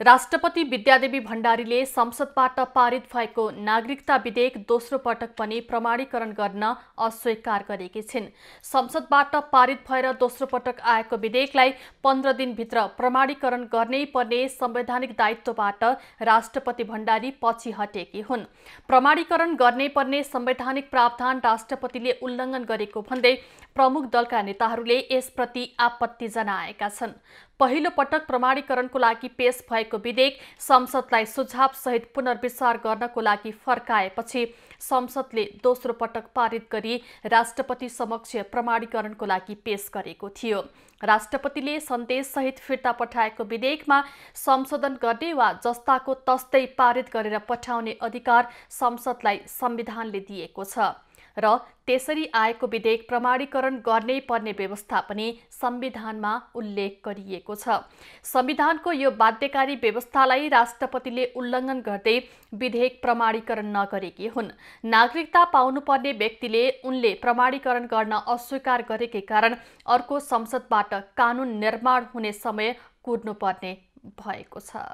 राष्ट्रपति विद्यादेवी भण्डारीले संसदबाट पारित भएको नागरिकता विधेयक दोस्रो पटक पनि प्रमाणीकरण गर्न अस्वीकार गरेकी छिन् संसदबाट पारित भएर दोस्रो पटक आएको विधेयकलाई पन्ध्र दिनभित्र प्रमाणीकरण गर्नै पर्ने संवैधानिक दायित्वबाट राष्ट्रपति भण्डारी पछि हटेकी हुन् प्रमाणीकरण गर्नै पर्ने संवैधानिक प्रावधान राष्ट्रपतिले उल्लङ्घन गरेको भन्दै प्रमुख दलका नेताहरूले यसप्रति आपत्ति जनाएका छन् पहिलो पटक प्रमाणीकरणको लागि पेश भएको विधेयक संसदलाई सुझाव सहित पुनर्विचार गर्नको लागि फर्काएपछि संसदले दोस्रो पटक पारित गरी राष्ट्रपति समक्ष प्रमाणीकरणको लागि पेश गरेको थियो राष्ट्रपतिले सन्देश सहित फिर्ता पठाएको विधेयकमा संशोधन गर्ने वा जस्ताको तस्तै पारित गरेर पठाउने अधिकार संसदलाई संविधानले दिएको छ र त्यसरी आएको विधेयक प्रमाणीकरण गर्नै पर्ने व्यवस्था पनि संविधानमा उल्लेख गरिएको छ संविधानको यो बाध्यकारी व्यवस्थालाई राष्ट्रपतिले उल्लङ्घन गर्दै विधेयक प्रमाणीकरण नगरेकी हुन् नागरिकता पाउनुपर्ने व्यक्तिले उनले प्रमाणीकरण गर्न अस्वीकार गरेकै कारण अर्को संसदबाट कानुन निर्माण हुने समय कुर्नुपर्ने भएको छ